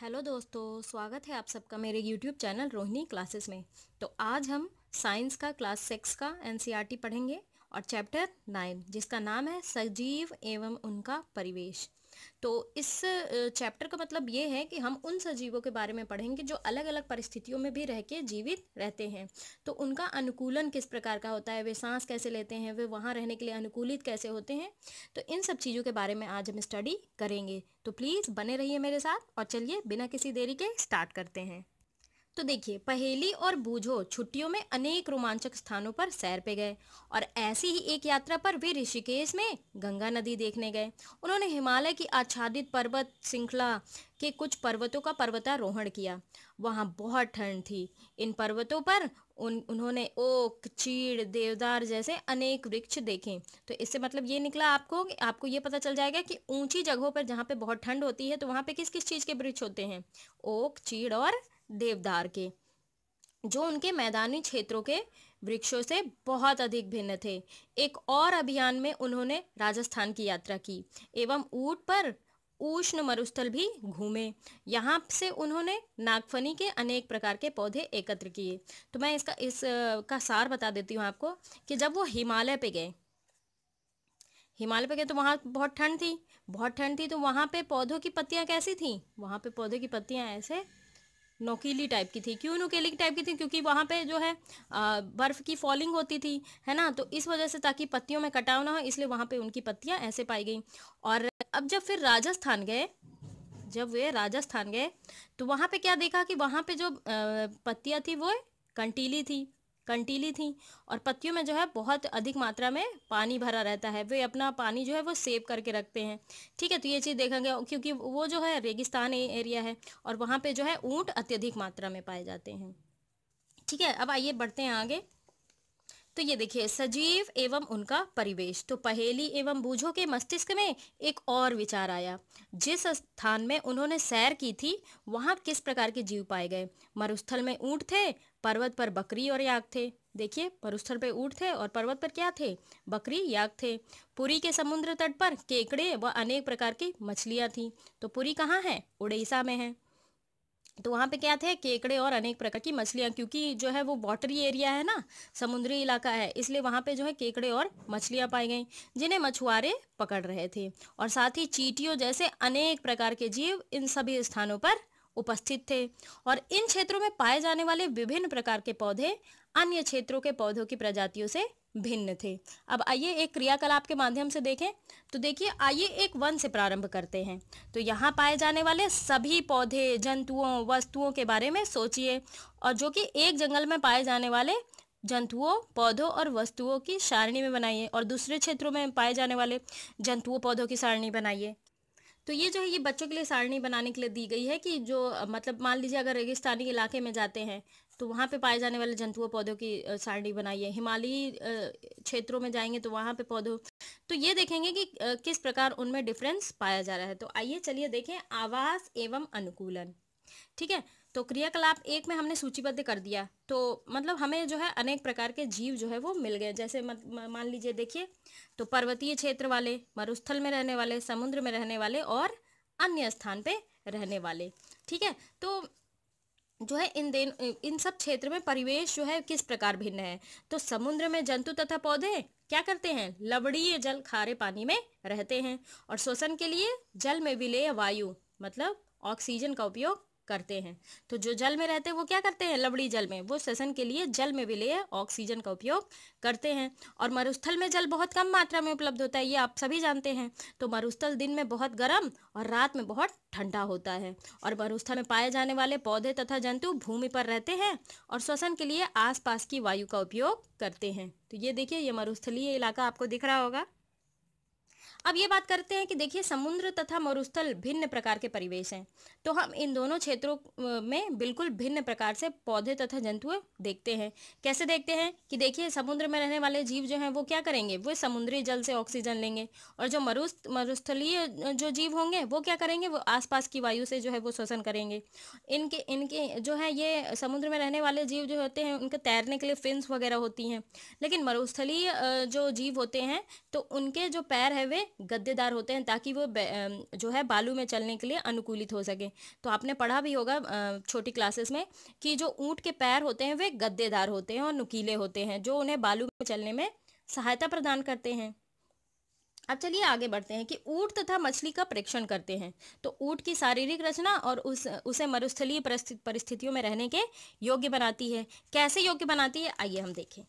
hello दोस्तों स्वागत है आप सबका मेरे यूट्यूब चैनल रोहिणी क्लासेस में तो आज हम साइंस का क्लास सिक्स का एनसीईआरटी e पढ़ेंगे और चैप्टर नाइन जिसका नाम है सजीव एवं उनका परिवेश तो इस चैप्टर का मतलब ये है कि हम उन सजीवों के बारे में पढ़ेंगे जो अलग अलग परिस्थितियों में भी रह के जीवित रहते हैं तो उनका अनुकूलन किस प्रकार का होता है वे सांस कैसे लेते हैं वे वहाँ रहने के लिए अनुकूलित कैसे होते हैं तो इन सब चीज़ों के बारे में आज हम स्टडी करेंगे तो प्लीज़ बने रहिए मेरे साथ और चलिए बिना किसी देरी के स्टार्ट करते हैं तो देखिए पहेली और बूझो छुट्टियों में अनेक रोमांचक स्थानों पर सैर पे गए और ऐसी ही एक यात्रा पर वे ऋषिकेश में गंगा नदी देखने गए उन्होंने हिमालय की आच्छादित पर्वत श्रृंखला के कुछ पर्वतों का पर्वतारोहण किया वहाँ बहुत ठंड थी इन पर्वतों पर उन उन्होंने ओक चीड़ देवदार जैसे अनेक वृक्ष देखे तो इससे मतलब ये निकला आपको कि आपको ये पता चल जाएगा कि ऊंची जगहों पर जहाँ पे बहुत ठंड होती है तो वहाँ पे किस किस चीज़ के वृक्ष होते हैं ओक चीड़ और देवदार के जो उनके मैदानी क्षेत्रों के वृक्षों से बहुत अधिक भिन्न थे एक और अभियान में उन्होंने राजस्थान की यात्रा की एवं ऊट पर उष्ण मरुस्थल भी घूमे यहाँ से उन्होंने नागफनी के अनेक प्रकार के पौधे एकत्र किए तो मैं इसका इस का सार बता देती हूँ आपको कि जब वो हिमालय पे गए हिमालय पे गए तो वहाँ बहुत ठंड थी बहुत ठंड थी तो वहाँ पे पौधों की पत्तियाँ कैसी थी वहाँ पे पौधों की पत्तियाँ ऐसे नोकीली टाइप की थी क्यों नोकीली टाइप की थी क्योंकि वहाँ पे जो है बर्फ़ की फॉलिंग होती थी है ना तो इस वजह से ताकि पत्तियों में कटाव ना हो इसलिए वहाँ पे उनकी पत्तियाँ ऐसे पाई गई और अब जब फिर राजस्थान गए जब वे राजस्थान गए तो वहाँ पे क्या देखा कि वहाँ पे जो पत्तियाँ थी वो कंटीली थी कंटीली थी और पत्तियों में जो है बहुत अधिक मात्रा में पानी भरा रहता है वे अपना पानी जो है वो सेव करके रखते हैं ठीक है तो ये चीज़ देखेंगे क्योंकि वो जो है रेगिस्तान एरिया है और वहाँ पर जो है ऊँट अत्यधिक मात्रा में पाए जाते हैं ठीक है अब आइए बढ़ते हैं आगे तो ये देखिए सजीव एवं उनका परिवेश तो पहेली एवं बूझों के मस्तिष्क में एक और विचार आया जिस स्थान में उन्होंने सैर की थी वहां किस प्रकार के जीव पाए गए मरुस्थल में ऊंट थे पर्वत पर बकरी और याक थे देखिए मरुस्थल पे ऊँट थे और पर्वत पर क्या थे बकरी याक थे पुरी के समुद्र तट पर केकड़े व अनेक प्रकार की मछलियाँ थी तो पुरी कहाँ है उड़ीसा में है तो वहाँ पे क्या थे केकड़े और अनेक प्रकार की मछलियाँ क्योंकि जो है वो वाटरी एरिया है ना समुद्री इलाका है इसलिए वहाँ पे जो है केकड़े और मछलियाँ पाई गई जिन्हें मछुआरे पकड़ रहे थे और साथ ही चीटियों जैसे अनेक प्रकार के जीव इन सभी स्थानों पर उपस्थित थे और इन क्षेत्रों में पाए जाने वाले विभिन्न प्रकार के पौधे अन्य क्षेत्रों के पौधों की प्रजातियों से भिन्न थे अब आइए एक क्रियाकलाप के माध्यम से देखें तो देखिए आइए एक वन से प्रारंभ करते हैं तो यहाँ पाए जाने वाले सभी पौधे जंतुओं वस्तुओं के बारे में सोचिए और जो कि एक जंगल में पाए जाने वाले जंतुओं पौधों और वस्तुओं की सारणी में बनाइए और दूसरे क्षेत्रों में पाए जाने वाले जंतुओं पौधों की सारणी बनाइए तो ये जो है ये बच्चों के लिए सारणी बनाने के लिए दी गई है कि जो मतलब मान लीजिए अगर रेगिस्तानी इलाके में जाते हैं तो वहाँ पे पाए जाने वाले जंतुओं पौधों की सारणी बनाइए हिमालयी क्षेत्रों में जाएंगे तो वहाँ पे पौधों तो ये देखेंगे कि किस प्रकार उनमें डिफरेंस पाया जा रहा है तो आइए चलिए देखें आवास एवं अनुकूलन ठीक है तो क्रियाकलाप एक में हमने सूचीबद्ध कर दिया तो मतलब हमें जो है अनेक प्रकार के जीव जो है वो मिल गए जैसे मान लीजिए देखिए तो पर्वतीय क्षेत्र वाले मरुस्थल में रहने वाले समुद्र में रहने वाले और अन्य स्थान पे रहने वाले ठीक है तो जो है इन दिन इन सब क्षेत्र में परिवेश जो है किस प्रकार भिन्न है तो समुद्र में जंतु तथा पौधे क्या करते हैं लवणीय जल खारे पानी में रहते हैं और श्वसन के लिए जल में विलेय वायु मतलब ऑक्सीजन का उपयोग करते हैं तो जो जल में रहते हैं वो क्या करते हैं लबड़ी जल में वो श्वसन के लिए जल में विलय ऑक्सीजन का उपयोग करते हैं और मरुस्थल में जल बहुत कम मात्रा में उपलब्ध होता है ये आप सभी जानते हैं तो मरुस्थल दिन में बहुत गर्म और रात में बहुत ठंडा होता है और मरुस्थल में पाए जाने वाले पौधे तथा जंतु भूमि पर रहते हैं और श्वसन के लिए आसपास की वायु का उपयोग करते हैं तो ये देखिए ये मरुस्थलीय इलाका आपको दिख रहा होगा अब ये बात करते हैं कि देखिए समुद्र तथा मरुस्थल भिन्न प्रकार के परिवेश हैं तो हम इन दोनों क्षेत्रों में बिल्कुल भिन्न प्रकार से पौधे तथा जंतु देखते हैं कैसे देखते हैं कि देखिए समुद्र में रहने वाले जीव जो हैं वो क्या करेंगे वो समुद्री जल से ऑक्सीजन लेंगे और जो मरुस्थ मरुस्थलीय जो जीव होंगे वो क्या करेंगे वो आसपास की वायु से जो है वो श्वसन करेंगे इनके इनके जो है ये समुद्र में रहने वाले जीव जो होते हैं उनके तैरने के लिए फिन्स वगैरह होती हैं लेकिन मरुस्थलीय जो जीव होते हैं तो उनके जो पैर है वे गद्देदार होते हैं ताकि वो जो है बालू में चलने के लिए अनुकूलित हो सके तो आपने पढ़ा भी होगा छोटी क्लासेस में कि जो ऊँट के पैर होते हैं वे गद्देदार होते हैं और नुकीले होते हैं जो उन्हें बालू में चलने में सहायता प्रदान करते हैं अब चलिए आगे बढ़ते हैं कि ऊँट तथा मछली का परीक्षण करते हैं तो ऊट की शारीरिक रचना और उस उसे मरुस्थलीय परिस्थितियों में रहने के योग्य बनाती है कैसे योग्य बनाती है आइए हम देखें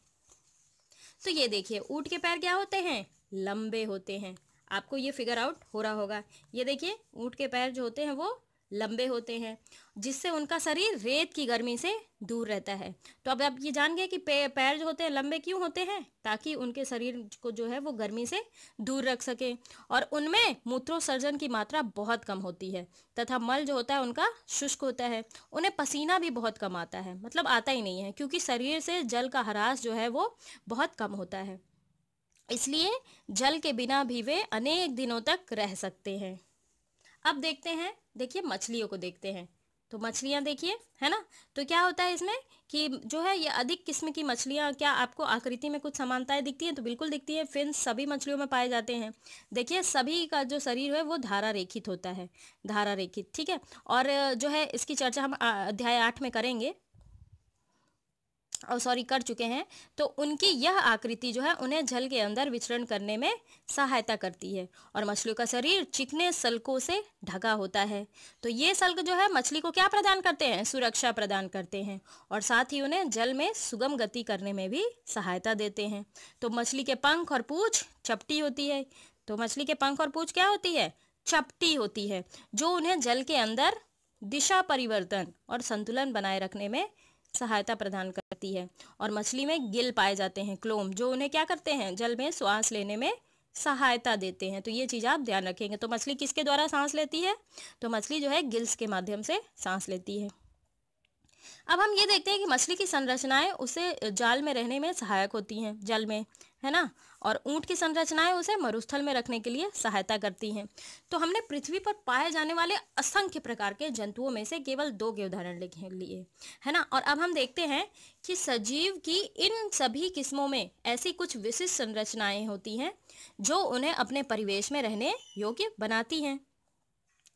तो ये देखिए ऊँट के पैर क्या होते हैं लंबे होते हैं आपको ये फिगर आउट हो रहा होगा ये देखिए ऊँट के पैर जो होते हैं वो लंबे होते हैं जिससे उनका शरीर रेत की गर्मी से दूर रहता है तो अब आप ये जान गए कि पैर जो होते हैं लंबे क्यों होते हैं ताकि उनके शरीर को जो है वो गर्मी से दूर रख सकें और उनमें मूत्रोसर्जन की मात्रा बहुत कम होती है तथा मल जो होता है उनका शुष्क होता है उन्हें पसीना भी बहुत कम आता है मतलब आता ही नहीं है क्योंकि शरीर से जल का ह्रास जो है वो बहुत कम होता है इसलिए जल के बिना भी वे अनेक दिनों तक रह सकते हैं अब देखते हैं देखिए मछलियों को देखते हैं तो मछलियाँ देखिए है ना तो क्या होता है इसमें कि जो है ये अधिक किस्म की मछलियाँ क्या आपको आकृति में कुछ समानताएं दिखती हैं तो बिल्कुल दिखती है फिन सभी मछलियों में पाए जाते हैं देखिए सभी का जो शरीर है वो धारा रेखित होता है धारा रेखित ठीक है और जो है इसकी चर्चा हम अध्याय आठ में करेंगे और सॉरी कर चुके हैं तो उनकी यह आकृति जो है उन्हें जल के अंदर विचरण करने में सहायता करती है और मछलियों का शरीर चिकने सलकों से ढका होता है तो ये सल्क जो है मछली को क्या प्रदान करते हैं सुरक्षा प्रदान करते हैं और साथ ही उन्हें जल में सुगम गति करने में भी सहायता देते हैं तो मछली के पंख और पूछ चपटी होती है तो मछली के पंख और पूछ क्या होती है चपटी होती है जो उन्हें जल के अंदर दिशा परिवर्तन और संतुलन बनाए रखने में सहायता प्रदान करती है और मछली में गिल पाए जाते हैं क्लोम जो उन्हें क्या करते हैं जल में श्वास लेने में सहायता देते हैं तो ये चीज़ आप ध्यान रखेंगे तो मछली किसके द्वारा सांस लेती है तो मछली जो है गिल्स के माध्यम से सांस लेती है अब हम ये देखते हैं कि मछली की संरचनाएं उसे जाल में रहने में सहायक होती हैं जल में है ना और ऊंट की संरचनाएं उसे मरुस्थल में रखने के लिए सहायता करती हैं तो हमने पृथ्वी पर पाए जाने वाले असंख्य प्रकार के जंतुओं में से केवल दो के उदाहरण लिखे लिए है ना और अब हम देखते हैं कि सजीव की इन सभी किस्मों में ऐसी कुछ विशिष्ट संरचनाएं होती हैं जो उन्हें अपने परिवेश में रहने योग्य बनाती हैं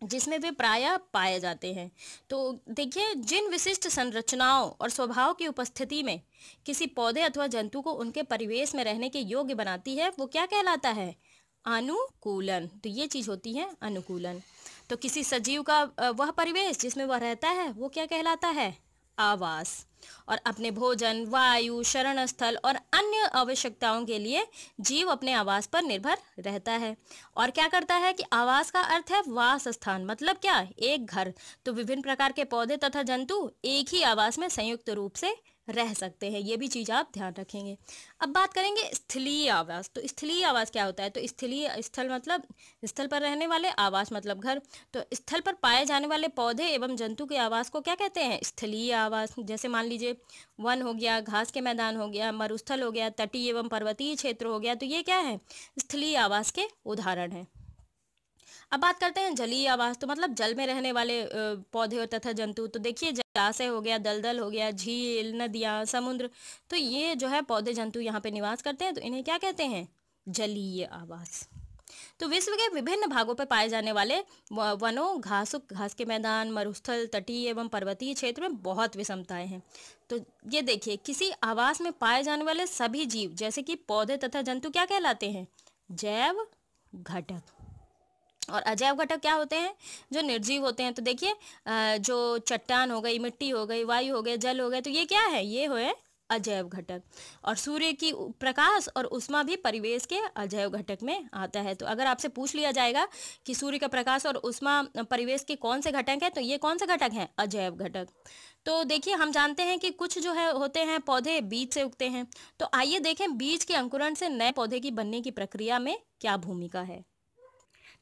जिसमें वे प्राय पाए जाते हैं तो देखिए जिन विशिष्ट संरचनाओं और स्वभाव की उपस्थिति में किसी पौधे अथवा जंतु को उनके परिवेश में रहने के योग्य बनाती है वो क्या कहलाता है अनुकूलन तो ये चीज़ होती है अनुकूलन तो किसी सजीव का वह परिवेश जिसमें वह रहता है वो क्या कहलाता है आवास और अपने भोजन वायु शरण स्थल और अन्य आवश्यकताओं के लिए जीव अपने आवास पर निर्भर रहता है और क्या करता है कि आवास का अर्थ है वास स्थान मतलब क्या एक घर तो विभिन्न प्रकार के पौधे तथा जंतु एक ही आवास में संयुक्त रूप से रह सकते हैं ये भी चीज़ आप ध्यान रखेंगे अब बात करेंगे स्थलीय आवास तो स्थलीय आवास क्या होता है तो स्थलीय स्थल मतलब स्थल पर रहने वाले आवास मतलब घर तो स्थल पर पाए जाने वाले पौधे एवं जंतु के आवास को क्या कहते हैं स्थलीय आवास जैसे मान लीजिए वन हो गया घास के मैदान हो गया मरुस्थल हो गया तटीय एवं पर्वतीय क्षेत्र हो गया तो ये क्या है स्थलीय आवास के उदाहरण है अब बात करते हैं जलीय आवास तो मतलब जल में रहने वाले पौधे और तथा जंतु तो देखिए जलाशय हो गया दलदल हो गया झील नदियां समुद्र तो ये जो है पौधे जंतु यहाँ पे निवास करते हैं तो इन्हें क्या कहते हैं जलीय आवास तो विश्व के विभिन्न भागों पर पाए जाने वाले वनों घास घास के मैदान मरुस्थल तटीय एवं पर्वतीय क्षेत्र में बहुत विषमताएं हैं तो ये देखिए किसी आवास में पाए जाने वाले सभी जीव जैसे कि पौधे तथा जंतु क्या कहलाते हैं जैव घटक और अजैव घटक क्या होते हैं जो निर्जीव होते हैं तो देखिए जो चट्टान हो गई मिट्टी हो गई वायु हो गए जल हो गए तो ये क्या है ये हो अजैव घटक और सूर्य की प्रकाश और उष्मा भी परिवेश के अजैव घटक में आता है तो अगर आपसे पूछ लिया जाएगा कि सूर्य का प्रकाश और उष्मा परिवेश के कौन से घटक हैं तो ये कौन से घटक हैं अजैव घटक तो देखिए हम जानते हैं कि कुछ जो है होते हैं पौधे बीज से उगते हैं तो आइए देखें बीज के अंकुरण से नए पौधे की बनने की प्रक्रिया में क्या भूमिका है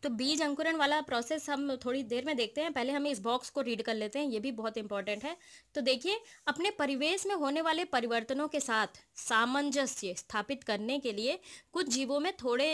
तो बीज अंकुरण वाला प्रोसेस हम थोड़ी देर में देखते हैं पहले हमें इस बॉक्स को रीड कर लेते हैं ये भी बहुत इंपॉर्टेंट है तो देखिए अपने परिवेश में होने वाले परिवर्तनों के साथ सामंजस्य स्थापित करने के लिए कुछ जीवों में थोड़े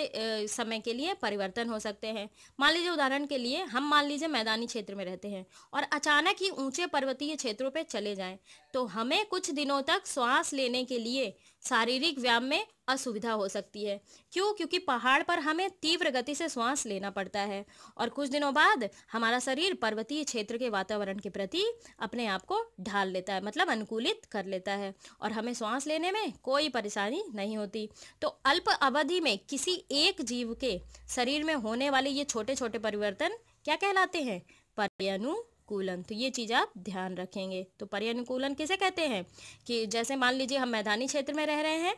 समय के लिए परिवर्तन हो सकते हैं मान लीजिए उदाहरण के लिए हम मान लीजिए मैदानी क्षेत्र में रहते हैं और अचानक ही ऊंचे पर्वतीय क्षेत्रों पर चले जाएं तो हमें कुछ दिनों तक श्वास लेने के लिए शारीरिक व्यायाम में असुविधा हो सकती है क्यों क्योंकि पहाड़ पर हमें तीव्र गति से श्वास लेना पड़ता है और कुछ दिनों बाद हमारा शरीर पर्वतीय क्षेत्र के वातावरण के प्रति अपने आप को ढाल लेता है मतलब अनुकूलित कर लेता है और हमें श्वास लेने में कोई परेशानी नहीं होती तो अल्प अवधि में किसी एक जीव के शरीर में होने वाले ये छोटे छोटे परिवर्तन क्या कहलाते हैं पर्यानु अनुकूलन तो ये चीज़ आप ध्यान रखेंगे तो पर्यानुकूलन किसे कहते हैं कि जैसे मान लीजिए हम मैदानी क्षेत्र में रह रहे हैं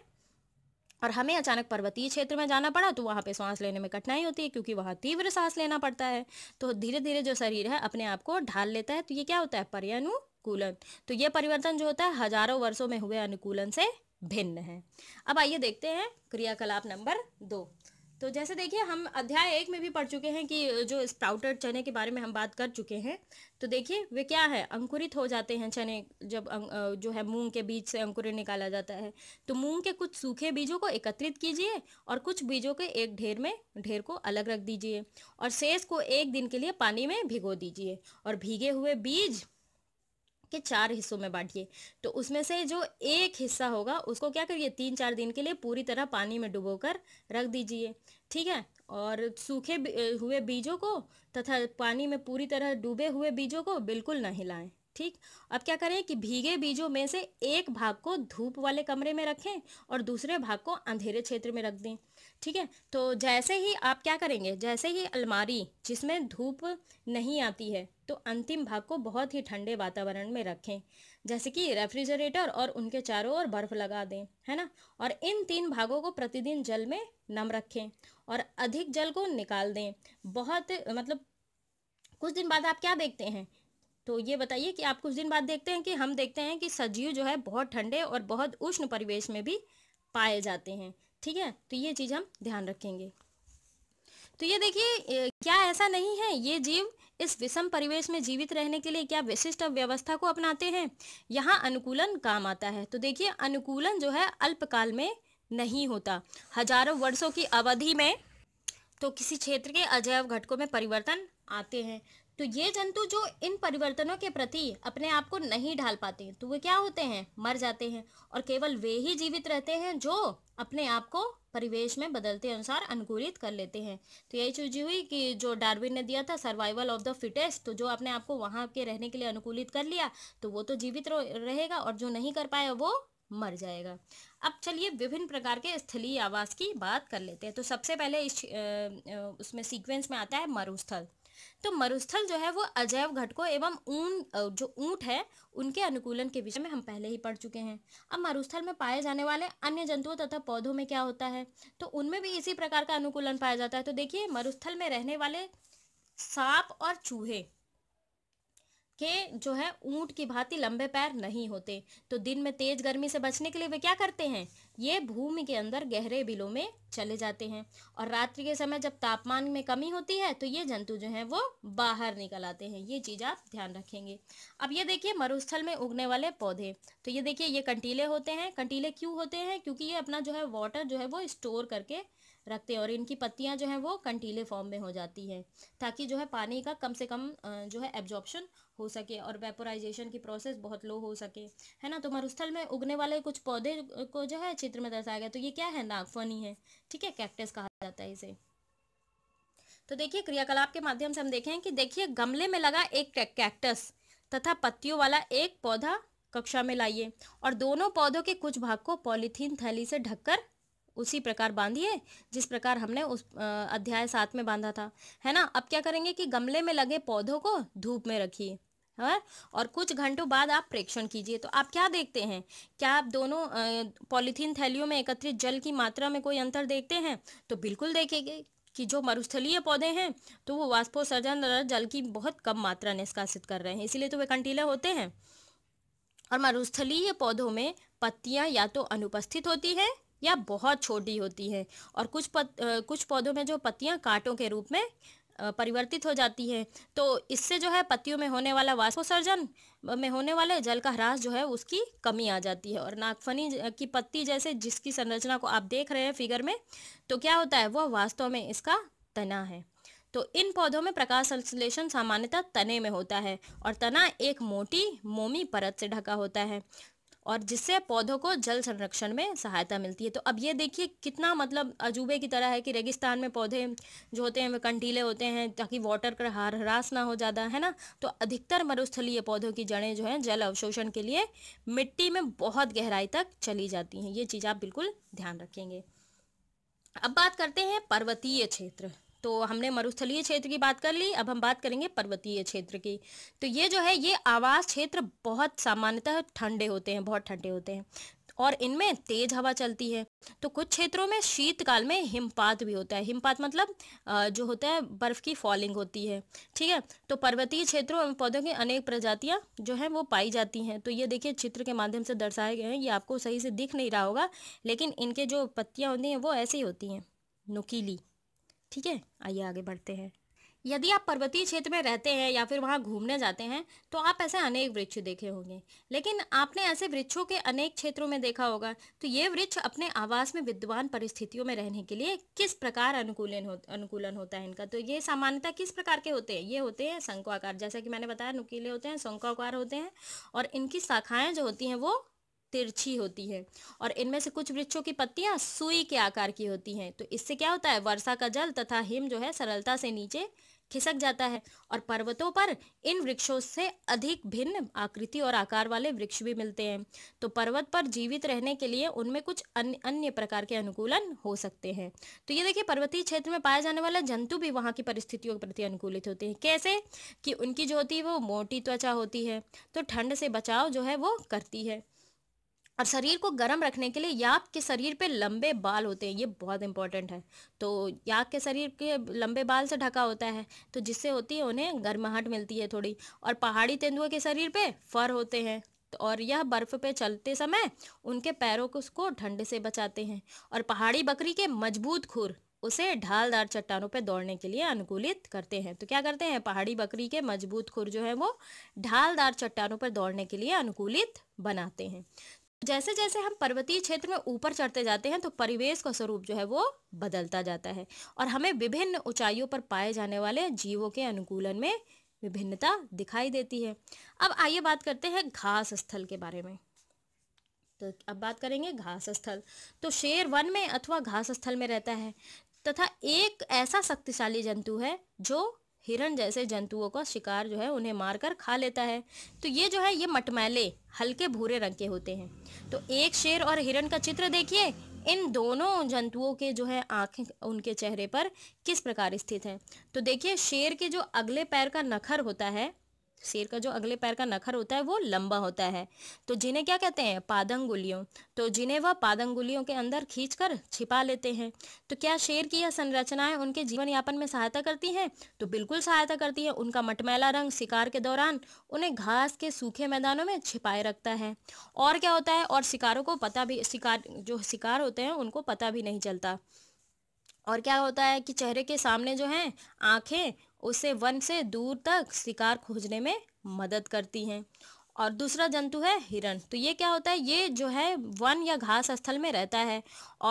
और हमें अचानक पर्वतीय क्षेत्र में जाना पड़ा तो वहाँ पे सांस लेने में कठिनाई होती है क्योंकि वहाँ तीव्र सांस लेना पड़ता है तो धीरे धीरे जो शरीर है अपने आप को ढाल लेता है तो ये क्या होता है पर्यानुकूलन तो ये परिवर्तन जो होता है हजारों वर्षों में हुए अनुकूलन से भिन्न है अब आइए देखते हैं क्रियाकलाप नंबर दो तो जैसे देखिए हम अध्याय एक में भी पढ़ चुके हैं कि जो स्प्राउटेड चने के बारे में हम बात कर चुके हैं तो देखिए वे क्या है अंकुरित हो जाते हैं चने जब अं, जो है मूंग के बीज से अंकुरित निकाला जाता है तो मूंग के कुछ सूखे बीजों को एकत्रित कीजिए और कुछ बीजों के एक ढेर में ढेर को अलग रख दीजिए और शेष को एक दिन के लिए पानी में भिगो दीजिए और भीगे हुए बीज के चार हिस्सों में बांटिए तो उसमें से जो एक हिस्सा होगा उसको क्या करिए तीन चार दिन के लिए पूरी तरह पानी में कर रख दीजिए ठीक है और सूखे हुए बीजों को तथा पानी में पूरी तरह डूबे हुए बीजों को बिल्कुल नहीं हिलाएं ठीक अब क्या करें कि भीगे बीजों में से एक भाग को धूप वाले कमरे में रखें और दूसरे भाग को अंधेरे क्षेत्र में रख दें ठीक है तो जैसे ही आप क्या करेंगे जैसे ही अलमारी जिसमें धूप नहीं आती है तो अंतिम भाग को बहुत ही ठंडे वातावरण में रखें जैसे कि रेफ्रिजरेटर और उनके चारों ओर बर्फ लगा दें है ना और इन तीन भागों को प्रतिदिन जल में नम रखें और अधिक जल को निकाल दें बहुत मतलब कुछ दिन बाद आप क्या देखते हैं तो ये बताइए कि आप कुछ दिन बाद देखते हैं कि हम देखते हैं कि सजीव जो है बहुत ठंडे और बहुत उष्ण परिवेश में भी पाए जाते हैं ठीक है तो ये चीज़ हम ध्यान रखेंगे तो ये देखिए क्या ऐसा नहीं है ये जीव इस विषम परिवेश में जीवित रहने के लिए क्या विशिष्ट व्यवस्था को अपनाते हैं यहाँ अनुकूलन काम आता है तो देखिए अनुकूलन जो है अल्पकाल में नहीं होता हजारों वर्षों की अवधि में तो किसी क्षेत्र के अजैव घटकों में परिवर्तन आते हैं तो ये जंतु जो इन परिवर्तनों के प्रति अपने आप को नहीं ढाल पाते तो वे क्या होते हैं मर जाते हैं और केवल वे ही जीवित रहते हैं जो अपने आप को परिवेश में बदलते अनुसार अनुकूलित कर लेते हैं तो यही चीज़ हुई कि जो डार्विन ने दिया था सर्वाइवल ऑफ द फिटेस्ट तो जो अपने आप को वहाँ के रहने के लिए अनुकूलित कर लिया तो वो तो जीवित रहेगा और जो नहीं कर पाया वो मर जाएगा अब चलिए विभिन्न प्रकार के स्थलीय आवास की बात कर लेते हैं तो सबसे पहले इस उसमें सीक्वेंस में आता है मरुस्थल तो मरुस्थल जो है वो अजैव घटकों एवं ऊन जो ऊँट है उनके अनुकूलन के विषय में हम पहले ही पढ़ चुके हैं अब मरुस्थल में पाए जाने वाले अन्य जंतुओं तथा पौधों में क्या होता है तो उनमें भी इसी प्रकार का अनुकूलन पाया जाता है तो देखिए मरुस्थल में रहने वाले सांप और चूहे के जो है ऊँट की भांति लंबे पैर नहीं होते तो दिन में तेज गर्मी से बचने के लिए वे क्या करते हैं ये भूमि के अंदर गहरे बिलों में चले जाते हैं और रात्रि के समय जब तापमान में कमी होती है तो ये जंतु जो हैं वो बाहर निकल आते हैं ये चीज़ आप ध्यान रखेंगे अब ये देखिए मरुस्थल में उगने वाले पौधे तो ये देखिए ये कंटीले होते हैं कंटीले क्यों होते हैं क्योंकि ये अपना जो है वाटर जो है वो स्टोर करके रखते हैं और इनकी पत्तियां जो हैं वो कंटीले फॉर्म में हो जाती हैं ताकि जो है पानी का कम से कम जो है एब्जॉर्प्शन हो सके और वेपोराइजेशन की प्रोसेस बहुत लो हो सके है ना तो मरुस्थल में उगने वाले कुछ पौधे को जो है चित्र में दर्शाया गया तो ये क्या है नागफनी है ठीक है कैक्टस कहा जाता है इसे तो देखिए क्रियाकलाप के माध्यम से हम देखें कि देखिए गमले में लगा एक कैक्टस तथा पत्तियों वाला एक पौधा कक्षा में लाइए और दोनों पौधों के कुछ भाग को पॉलीथीन थैली से ढककर उसी प्रकार बांधिए जिस प्रकार हमने उस अध्याय सात में बांधा था है ना अब क्या करेंगे कि गमले में लगे पौधों को धूप में रखिए है और कुछ घंटों बाद आप प्रेक्षण कीजिए तो आप क्या देखते हैं क्या आप दोनों पॉलीथीन थैलियों में एकत्रित जल की मात्रा में कोई अंतर देखते हैं तो बिल्कुल देखेंगे कि जो मरुस्थलीय पौधे हैं तो वो वाष्पोसर्जन जल की बहुत कम मात्रा निष्कासित कर रहे हैं इसीलिए तो वे कंटीले होते हैं और मरुस्थलीय पौधों में पत्तियां या तो अनुपस्थित होती है या बहुत छोटी होती है और कुछ पत, आ, कुछ पौधों में जो पत्तियां कांटों के रूप में परिवर्तित हो जाती है तो इससे जो है पत्तियों में होने वाला वाष्पोसर्जन में होने वाले जल का ह्रास जो है उसकी कमी आ जाती है और नागफनी की पत्ती जैसे जिसकी संरचना को आप देख रहे हैं फिगर में तो क्या होता है वह वास्तव में इसका तना है तो इन पौधों में प्रकाश संश्लेषण सामान्यतः तने में होता है और तना एक मोटी मोमी परत से ढका होता है और जिससे पौधों को जल संरक्षण में सहायता मिलती है तो अब ये देखिए कितना मतलब अजूबे की तरह है कि रेगिस्तान में पौधे जो होते हैं वे कंटीले होते हैं ताकि वाटर का हार ह्रास ना हो ज़्यादा है ना तो अधिकतर मरुस्थलीय पौधों की जड़ें जो हैं जल अवशोषण के लिए मिट्टी में बहुत गहराई तक चली जाती हैं ये चीज़ आप बिल्कुल ध्यान रखेंगे अब बात करते हैं पर्वतीय क्षेत्र तो हमने मरुस्थलीय क्षेत्र की बात कर ली अब हम बात करेंगे पर्वतीय क्षेत्र की तो ये जो है ये आवास क्षेत्र बहुत सामान्यतः ठंडे होते हैं बहुत ठंडे होते हैं और इनमें तेज हवा चलती है तो कुछ क्षेत्रों में शीतकाल में हिमपात भी होता है हिमपात मतलब जो होता है बर्फ़ की फॉलिंग होती है ठीक है तो पर्वतीय क्षेत्रों में पौधों की अनेक प्रजातियां जो हैं वो पाई जाती हैं तो ये देखिए चित्र के माध्यम से दर्शाए गए हैं ये आपको सही से दिख नहीं रहा होगा लेकिन इनके जो पत्तियाँ होती हैं वो ऐसी होती हैं नुकीली ठीक है आइए आगे बढ़ते हैं यदि आप पर्वतीय क्षेत्र में रहते हैं या फिर वहाँ घूमने जाते हैं तो आप ऐसे अनेक वृक्ष देखे होंगे लेकिन आपने ऐसे वृक्षों के अनेक क्षेत्रों में देखा होगा तो ये वृक्ष अपने आवास में विद्वान परिस्थितियों में रहने के लिए किस प्रकार अनुकूलन हो अनुकूलन होता है इनका तो ये सामान्यता किस प्रकार के होते हैं ये होते हैं शंकुआकार जैसा कि मैंने बताया नुकीले होते हैं शंकुआकार होते हैं और इनकी शाखाएँ जो होती हैं वो तिरछी होती है और इनमें से कुछ वृक्षों की पत्तियां सुई के आकार की होती हैं तो इससे क्या होता है वर्षा का जल तथा हिम जो है सरलता से नीचे खिसक जाता है और पर्वतों पर इन वृक्षों से अधिक भिन्न आकृति और आकार वाले वृक्ष भी मिलते हैं तो पर्वत पर जीवित रहने के लिए उनमें कुछ अन्य अन्य प्रकार के अनुकूलन हो सकते हैं तो ये देखिए पर्वतीय क्षेत्र में पाए जाने वाला जंतु भी वहाँ की परिस्थितियों के प्रति अनुकूलित होते हैं कैसे कि उनकी जो होती है वो मोटी त्वचा होती है तो ठंड से बचाव जो है वो करती है और शरीर को गर्म रखने के लिए याक के शरीर पे लंबे बाल होते हैं ये बहुत इंपॉर्टेंट है तो याक के शरीर के लंबे बाल से ढका होता है तो जिससे होती है उन्हें गर्माहट मिलती है थोड़ी और पहाड़ी तेंदुए के शरीर पे फर होते हैं तो और यह बर्फ़ पे चलते समय उनके पैरों को उसको ठंड से बचाते हैं और पहाड़ी बकरी के मजबूत खुर उसे ढालदार चट्टानों पर दौड़ने के लिए अनुकूलित करते हैं तो क्या करते हैं पहाड़ी बकरी के मजबूत खुर जो है वो ढालदार चट्टानों पर दौड़ने के लिए अनुकूलित बनाते हैं जैसे जैसे हम पर्वतीय क्षेत्र में ऊपर चढ़ते जाते हैं तो परिवेश का स्वरूप जो है वो बदलता जाता है और हमें विभिन्न ऊंचाइयों पर पाए जाने वाले जीवों के अनुकूलन में विभिन्नता दिखाई देती है अब आइए बात करते हैं घास स्थल के बारे में तो अब बात करेंगे घास स्थल तो शेर वन में अथवा घास स्थल में रहता है तथा एक ऐसा शक्तिशाली जंतु है जो हिरण जैसे जंतुओं का शिकार जो है उन्हें मारकर खा लेता है तो ये जो है ये मटमैले हल्के भूरे रंग के होते हैं तो एक शेर और हिरण का चित्र देखिए इन दोनों जंतुओं के जो है आँखें उनके चेहरे पर किस प्रकार स्थित हैं तो देखिए शेर के जो अगले पैर का नखर होता है शेर का जो अगले पैर का नखर होता है वो लंबा होता है तो जिन्हें क्या कहते हैं पादंगुलियों तो जिन्हें वह पादंगुलियों के अंदर खींचकर छिपा लेते हैं तो क्या शेर की यह संरचनाएं उनके जीवन यापन में सहायता करती हैं तो बिल्कुल सहायता करती है उनका मटमैला रंग शिकार के दौरान उन्हें घास के सूखे मैदानों में छिपाए रखता है और क्या होता है और शिकारों को पता भी शिकार जो शिकार होते हैं उनको पता भी नहीं चलता और क्या होता है कि चेहरे के सामने जो हैं आंखें उसे वन से दूर तक शिकार खोजने में मदद करती हैं और दूसरा जंतु है हिरण तो ये क्या होता है ये जो है वन या घास स्थल में रहता है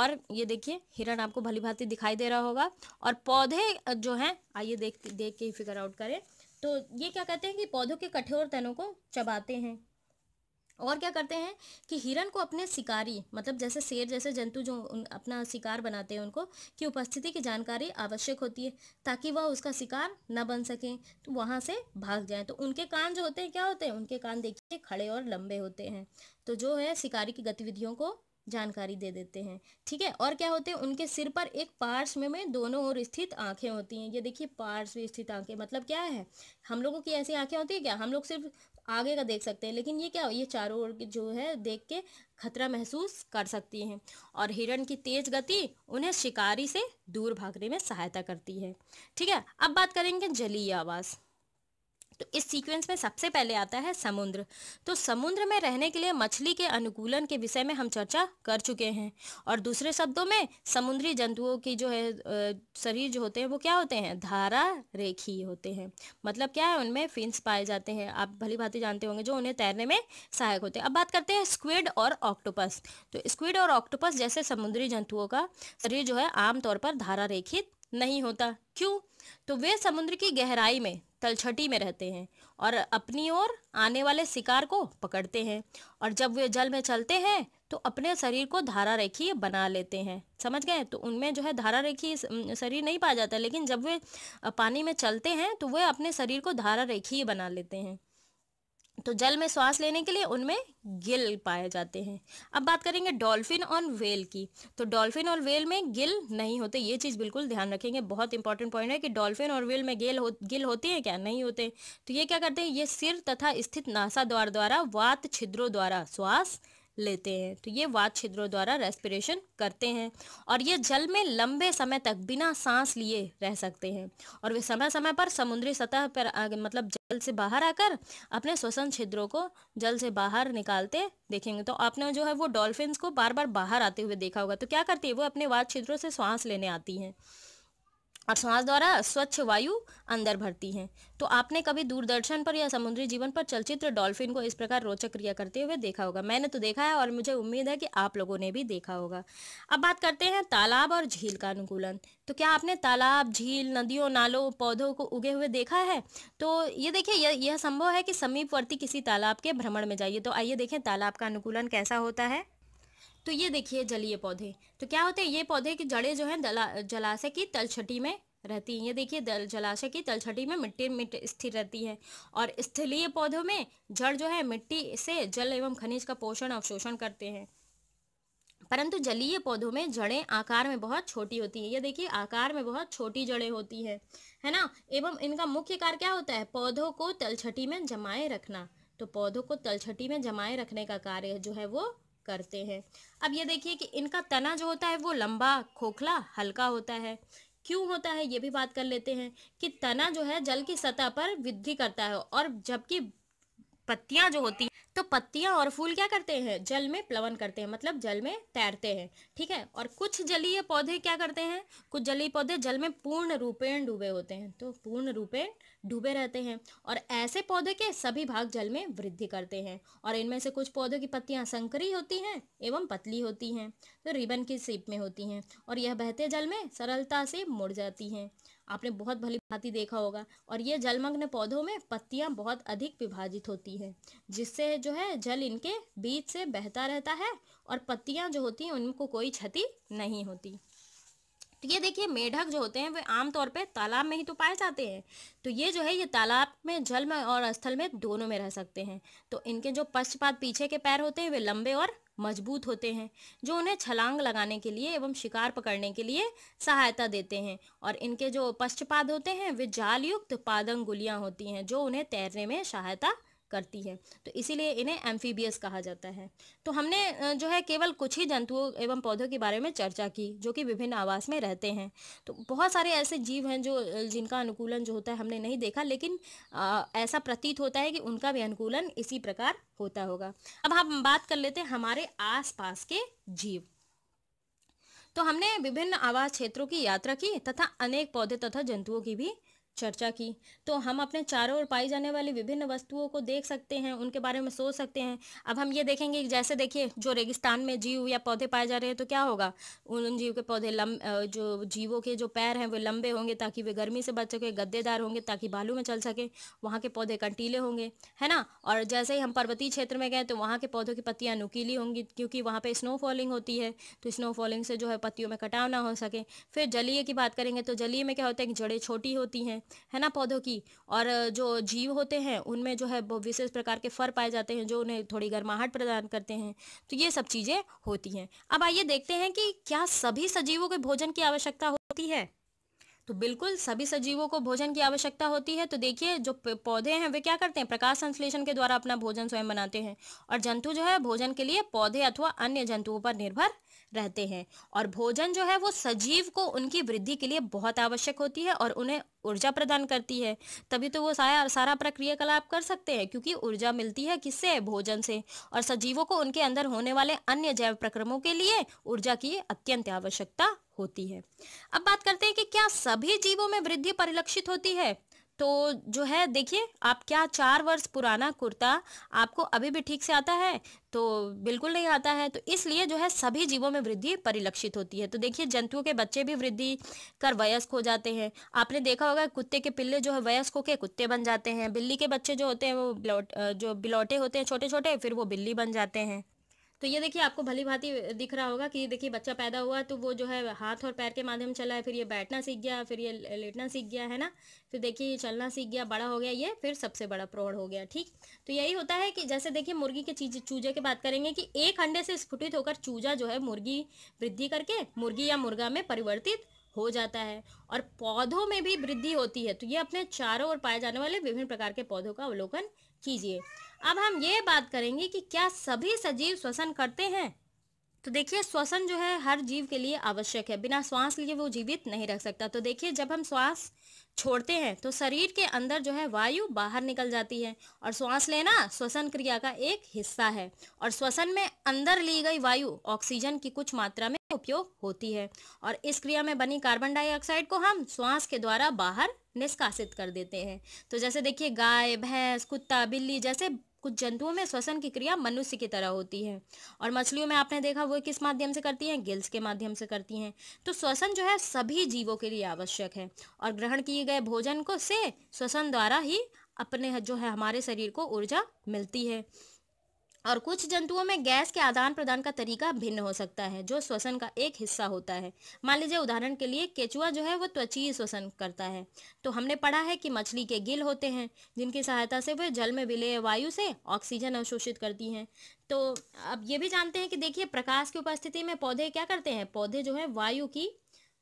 और ये देखिए हिरण आपको भली भांति दिखाई दे रहा होगा और पौधे जो हैं आइए देख देख के ही फिगर आउट करें तो ये क्या कहते हैं कि पौधों के कठोर तनों को चबाते हैं और क्या करते हैं कि हिरण को अपने शिकारी मतलब जैसे शेर जैसे जंतु जो अपना शिकार बनाते हैं उनको की उपस्थिति की जानकारी आवश्यक होती है ताकि वह उसका शिकार न बन सकें तो वहाँ से भाग जाएं तो उनके कान जो होते हैं क्या होते हैं उनके कान देखिए खड़े और लंबे होते हैं तो जो है शिकारी की गतिविधियों को जानकारी दे देते हैं ठीक है और क्या होते हैं उनके सिर पर एक पार्श्व में, में दोनों ओर स्थित आंखें होती हैं ये देखिए पार्श्व स्थित आंखें मतलब क्या है हम लोगों की ऐसी आंखें होती है क्या हम लोग सिर्फ आगे का देख सकते हैं लेकिन ये क्या ये चारों ओर जो है देख के खतरा महसूस कर सकती हैं और हिरण की तेज गति उन्हें शिकारी से दूर भागने में सहायता करती है ठीक है अब बात करेंगे जलीय आवाज तो इस सीक्वेंस में सबसे पहले आता है समुद्र तो समुद्र में रहने के लिए मछली के अनुकूलन के विषय में हम चर्चा कर चुके हैं और दूसरे शब्दों में समुद्री जंतुओं की जो है शरीर जो होते हैं वो क्या होते हैं धारा रेखी होते हैं मतलब क्या है उनमें फिंस पाए जाते हैं आप भली भांति जानते होंगे जो उन्हें तैरने में सहायक होते हैं अब बात करते हैं स्क्विड और ऑक्टोपस तो स्क्विड और ऑक्टोपस जैसे समुद्री जंतुओं का शरीर जो है आमतौर पर धारा रेखित नहीं होता क्यों तो वे समुद्र की गहराई में तलछटी में रहते हैं और अपनी ओर आने वाले शिकार को पकड़ते हैं और जब वे जल में चलते हैं तो अपने शरीर को धारा रेखीय बना लेते हैं समझ गए तो उनमें जो है धारा रेखीय शरीर नहीं पाया जाता लेकिन जब वे पानी में चलते हैं तो वे अपने शरीर को धारा रेखीय बना लेते हैं तो जल में श्वास लेने के लिए उनमें गिल पाए जाते हैं अब बात करेंगे डॉल्फिन और वेल की तो डॉल्फिन और वेल में गिल नहीं होते ये चीज़ बिल्कुल ध्यान रखेंगे बहुत इंपॉर्टेंट पॉइंट है कि डॉल्फिन और वेल में गिल हो गिल होते हैं क्या नहीं होते तो ये क्या करते हैं ये सिर तथा स्थित नासा द्वार द्वारा वात छिद्रों द्वारा श्वास लेते हैं तो ये वात छिद्रों द्वारा रेस्पिरेशन करते हैं और ये जल में लंबे समय तक बिना सांस लिए रह सकते हैं और वे समय समय पर समुद्री सतह पर मतलब जल से बाहर आकर अपने श्वसन छिद्रों को जल से बाहर निकालते देखेंगे तो आपने जो है वो डॉल्फिन को बार बार बाहर आते हुए देखा होगा तो क्या करती है वो अपने वात छिद्रों से सांस लेने आती हैं और श्वास द्वारा स्वच्छ वायु अंदर भरती हैं तो आपने कभी दूरदर्शन पर या समुद्री जीवन पर चलचित्र डॉल्फिन को इस प्रकार रोचक क्रिया करते हुए देखा होगा मैंने तो देखा है और मुझे उम्मीद है कि आप लोगों ने भी देखा होगा अब बात करते हैं तालाब और झील का अनुकूलन तो क्या आपने तालाब झील नदियों नालों पौधों को उगे हुए देखा है तो ये देखिए यह यह संभव है कि समीपवर्ती किसी तालाब के भ्रमण में जाइए तो आइए देखें तालाब का अनुकूलन कैसा होता है तो ये देखिए जलीय पौधे तो क्या होते हैं ये पौधे की जड़ें जो हैं जलाशय की तलछटी में रहती हैं ये देखिए जलाशय की तलछटी में मिट्टी मिट्टी स्थिर रहती है और स्थलीय पौधों में जड़ जो है मिट्टी से जल एवं खनिज का पोषण अवशोषण करते हैं परंतु जलीय पौधों में जड़ें आकार में बहुत छोटी होती हैं ये देखिए आकार में बहुत छोटी जड़ें होती हैं है ना एवं इनका मुख्य कार्य क्या होता है पौधों को तलछटी में जमाए रखना तो पौधों को तलछटी में जमाए रखने का कार्य जो है वो करते हैं अब ये देखिए कि इनका तना जो होता है वो लंबा खोखला हल्का होता है क्यों होता है ये भी बात कर लेते हैं कि तना जो है जल की सतह पर वृद्धि करता है और जबकि पत्तियां जो होती हैं तो पत्तियां और फूल क्या करते हैं जल में प्लवन करते हैं मतलब जल में तैरते हैं ठीक है और कुछ जलीय पौधे क्या करते हैं कुछ जलीय पौधे जल में पूर्ण रूपेण डूबे होते हैं तो पूर्ण रूपेण डूबे रहते हैं और ऐसे पौधे के सभी भाग जल में वृद्धि करते हैं और इनमें से कुछ पौधों की पत्तियां संकरी होती हैं एवं पतली होती हैं तो रिबन की शेप में होती हैं और यह बहते जल में सरलता से मुड़ जाती हैं आपने बहुत भली भांति देखा होगा और ये जलमग्न पौधों में पत्तियां बहुत अधिक विभाजित होती है जिससे जो है जल इनके बीच से बहता रहता है और पत्तियां जो होती हैं उनको कोई क्षति नहीं होती तो ये देखिए मेढक जो होते हैं वे आमतौर पर तालाब में ही तो पाए जाते हैं तो ये जो है ये तालाब में जल में और स्थल में दोनों में रह सकते हैं तो इनके जो पश्चपात पीछे के पैर होते हैं वे लंबे और मजबूत होते हैं जो उन्हें छलांग लगाने के लिए एवं शिकार पकड़ने के लिए सहायता देते हैं और इनके जो पश्चपाद होते हैं वे जालयुक्त पादंगुलियाँ होती हैं जो उन्हें तैरने में सहायता करती है तो इसीलिए इन्हें एम्फीबियस कहा जाता है तो हमने जो है केवल कुछ ही जंतुओं एवं पौधों के बारे में चर्चा की जो कि विभिन्न आवास में रहते हैं तो बहुत सारे ऐसे जीव हैं जो जिनका अनुकूलन जो होता है हमने नहीं देखा लेकिन आ, ऐसा प्रतीत होता है कि उनका भी अनुकूलन इसी प्रकार होता होगा अब हम बात कर लेते हैं हमारे आस के जीव तो हमने विभिन्न आवास क्षेत्रों की यात्रा की तथा अनेक पौधे तथा जंतुओं की भी चर्चा की तो हम अपने चारों ओर पाई जाने वाली विभिन्न वस्तुओं को देख सकते हैं उनके बारे में सोच सकते हैं अब हम ये देखेंगे जैसे देखिए जो रेगिस्तान में जीव या पौधे पाए जा रहे हैं तो क्या होगा उन जीव के पौधे लम जो जीवों के जो पैर हैं वे लंबे होंगे ताकि वे गर्मी से बच सके गद्देदार होंगे ताकि बालू में चल सके वहाँ के पौधे कंटीले होंगे है ना और जैसे ही हम पर्वतीय क्षेत्र में गए तो वहाँ के पौधों की पत्तियाँ नुकीली होंगी क्योंकि वहाँ पर स्नो फॉलिंग होती है तो स्नो फॉलिंग से जो है पत्तियों में कटाव ना हो सके फिर जलीय की बात करेंगे तो जलीय में क्या होता है कि जड़ें छोटी होती हैं है ना पौधों की और जो जीव होते हैं उनमें जो है विशेष प्रकार के फर पाए जाते हैं जो उन्हें थोड़ी गर्माहट प्रदान करते हैं तो ये सब चीज़ें होती हैं अब आइए देखते हैं कि क्या सभी सजीवों के भोजन की आवश्यकता होती है तो बिल्कुल सभी सजीवों को भोजन की आवश्यकता होती है तो देखिए जो पौधे हैं वे क्या करते हैं प्रकाश संश्लेषण के द्वारा अपना भोजन स्वयं बनाते हैं और जंतु जो है भोजन के लिए पौधे अथवा अन्य जंतुओं पर निर्भर रहते हैं और भोजन जो है वो सजीव को उनकी वृद्धि के लिए बहुत आवश्यक होती है और उन्हें ऊर्जा प्रदान करती है तभी तो वो सारा सारा प्रक्रिया कलाप कर सकते हैं क्योंकि ऊर्जा मिलती है किससे भोजन से और सजीवों को उनके अंदर होने वाले अन्य जैव प्रक्रमों के लिए ऊर्जा की अत्यंत आवश्यकता होती है अब बात करते हैं कि क्या सभी जीवों में वृद्धि परिलक्षित होती है तो जो है देखिए आप क्या चार वर्ष पुराना कुर्ता आपको अभी भी ठीक से आता है तो बिल्कुल नहीं आता है तो इसलिए जो है सभी जीवों में वृद्धि परिलक्षित होती है तो देखिए जंतुओं के बच्चे भी वृद्धि कर वयस्क हो जाते हैं आपने देखा होगा कुत्ते के पिल्ले जो है वयस्क के कुत्ते बन जाते हैं बिल्ली के बच्चे जो होते हैं वो बिलौट जो बिलौटे होते हैं छोटे छोटे फिर वो बिल्ली बन जाते हैं तो ये देखिए आपको भली भांति दिख रहा होगा कि देखिए बच्चा पैदा हुआ तो वो जो है हाथ और पैर के माध्यम चला है फिर ये बैठना सीख गया फिर ये लेटना सीख गया है ना फिर देखिए ये चलना सीख गया बड़ा हो गया ये फिर सबसे बड़ा प्रौढ़ हो गया ठीक तो यही होता है कि जैसे देखिए मुर्गी के चीज चूजे की बात करेंगे कि एक अंडे से स्फुटित होकर चूजा जो है मुर्गी वृद्धि करके मुर्गी या मुर्गा में परिवर्तित हो जाता है और पौधों में भी वृद्धि होती है तो ये अपने चारों ओर पाए जाने वाले विभिन्न प्रकार के पौधों का अवलोकन कीजिए अब हम ये बात करेंगे कि क्या सभी सजीव श्वसन करते हैं तो देखिए श्वसन जो है हर जीव के लिए आवश्यक है बिना श्वास लिए वो जीवित नहीं रह सकता तो देखिए जब हम श्वास छोड़ते हैं तो शरीर के अंदर जो है वायु बाहर निकल जाती है और श्वास लेना श्वसन क्रिया का एक हिस्सा है और श्वसन में अंदर ली गई वायु ऑक्सीजन की कुछ मात्रा में उपयोग होती है और इस क्रिया में बनी कार्बन डाइऑक्साइड को हम श्वास के द्वारा बाहर निष्कासित कर देते हैं तो जैसे देखिए गाय भैंस कुत्ता बिल्ली जैसे कुछ जंतुओं में श्वसन की क्रिया मनुष्य की तरह होती है और मछलियों में आपने देखा वो किस माध्यम से करती हैं गिल्स के माध्यम से करती हैं तो श्वसन जो है सभी जीवों के लिए आवश्यक है और ग्रहण किए गए भोजन को से श्वसन द्वारा ही अपने जो है हमारे शरीर को ऊर्जा मिलती है और कुछ जंतुओं में गैस के आदान प्रदान का तरीका भिन्न हो सकता है जो श्वसन का एक हिस्सा होता है मान लीजिए उदाहरण के लिए केचुआ जो है वो त्वचीय श्वसन करता है तो हमने पढ़ा है कि मछली के गिल होते हैं जिनकी सहायता से वह जल में विलय वायु से ऑक्सीजन अवशोषित करती हैं तो अब ये भी जानते हैं कि देखिए प्रकाश की उपस्थिति में पौधे क्या करते हैं पौधे जो है वायु की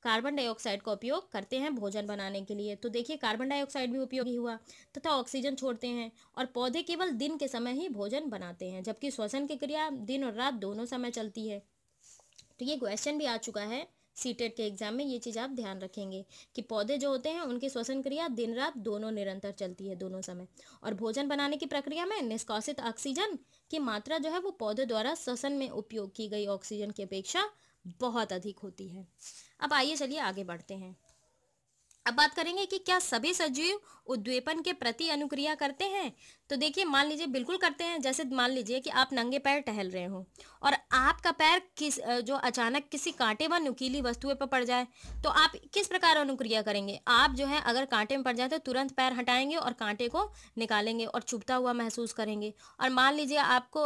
कार्बन डाइऑक्साइड का उपयोग करते हैं भोजन बनाने के लिए तो देखिए कार्बन डाइऑक्साइड भी उपयोगी हुआ तथा ऑक्सीजन छोड़ते हैं और पौधे केवल दिन के समय ही भोजन बनाते हैं जबकि श्वसन की क्रिया दिन और रात दोनों समय चलती है तो ये क्वेश्चन भी आ चुका है सीटेट e के एग्जाम में ये चीज़ आप ध्यान रखेंगे कि पौधे जो होते हैं उनकी श्वसन क्रिया दिन रात दोनों निरंतर चलती है दोनों समय और भोजन बनाने की प्रक्रिया में निष्कासित ऑक्सीजन की मात्रा जो है वो पौधे द्वारा श्वसन में उपयोग की गई ऑक्सीजन की अपेक्षा बहुत अधिक होती है अब आइए चलिए आगे बढ़ते हैं अब बात करेंगे कि क्या सभी सजीव उद्वेपन के प्रति अनुक्रिया करते हैं तो देखिए मान लीजिए बिल्कुल करते हैं जैसे मान लीजिए कि आप नंगे पैर टहल रहे हो और आपका पैर किस जो अचानक किसी कांटे व नुकीली वस्तु पर पड़ जाए तो आप किस प्रकार अनुक्रिया करेंगे आप जो है अगर कांटे में पड़ जाए तो तुरंत पैर हटाएंगे और कांटे को निकालेंगे और चुभता हुआ महसूस करेंगे और मान लीजिए आपको